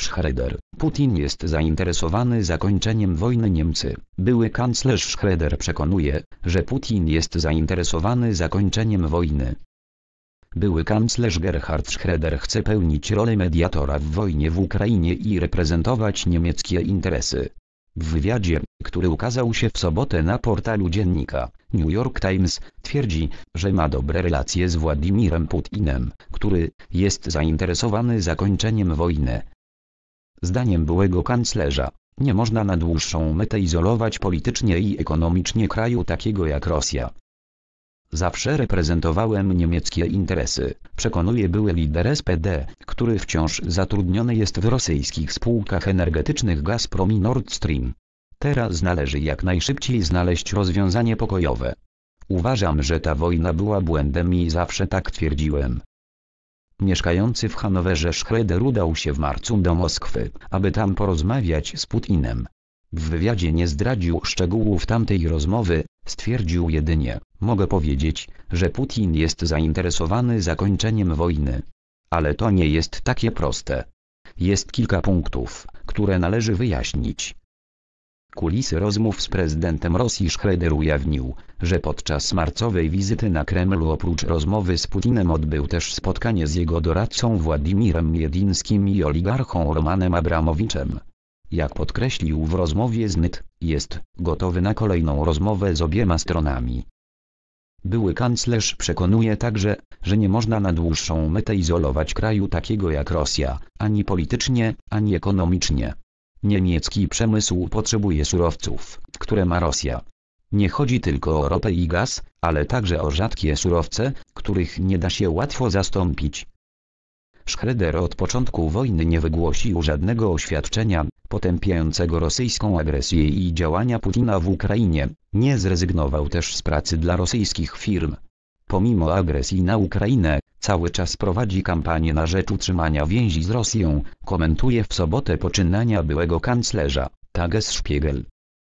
Schroeder. Putin jest zainteresowany zakończeniem wojny Niemcy. Były kanclerz Schroeder przekonuje, że Putin jest zainteresowany zakończeniem wojny. Były kanclerz Gerhard Schroeder chce pełnić rolę mediatora w wojnie w Ukrainie i reprezentować niemieckie interesy. W wywiadzie, który ukazał się w sobotę na portalu dziennika New York Times, twierdzi, że ma dobre relacje z Władimirem Putinem, który jest zainteresowany zakończeniem wojny. Zdaniem byłego kanclerza, nie można na dłuższą metę izolować politycznie i ekonomicznie kraju takiego jak Rosja. Zawsze reprezentowałem niemieckie interesy, przekonuje były lider SPD, który wciąż zatrudniony jest w rosyjskich spółkach energetycznych Gazprom i Nord Stream. Teraz należy jak najszybciej znaleźć rozwiązanie pokojowe. Uważam, że ta wojna była błędem i zawsze tak twierdziłem mieszkający w Hanowerze Schroeder udał się w marcu do Moskwy, aby tam porozmawiać z Putinem. W wywiadzie nie zdradził szczegółów tamtej rozmowy, stwierdził jedynie, mogę powiedzieć, że Putin jest zainteresowany zakończeniem wojny. Ale to nie jest takie proste. Jest kilka punktów, które należy wyjaśnić. Kulisy rozmów z prezydentem Rosji Schroeder ujawnił, że podczas marcowej wizyty na Kremlu oprócz rozmowy z Putinem odbył też spotkanie z jego doradcą Władimirem Miedińskim i oligarchą Romanem Abramowiczem. Jak podkreślił w rozmowie z NYT, jest gotowy na kolejną rozmowę z obiema stronami. Były kanclerz przekonuje także, że nie można na dłuższą metę izolować kraju takiego jak Rosja, ani politycznie, ani ekonomicznie. Niemiecki przemysł potrzebuje surowców, które ma Rosja. Nie chodzi tylko o ropę i gaz, ale także o rzadkie surowce, których nie da się łatwo zastąpić. Schroeder od początku wojny nie wygłosił żadnego oświadczenia potępiającego rosyjską agresję i działania Putina w Ukrainie, nie zrezygnował też z pracy dla rosyjskich firm. Pomimo agresji na Ukrainę, cały czas prowadzi kampanię na rzecz utrzymania więzi z Rosją, komentuje w sobotę poczynania byłego kanclerza, Tages Spiegel.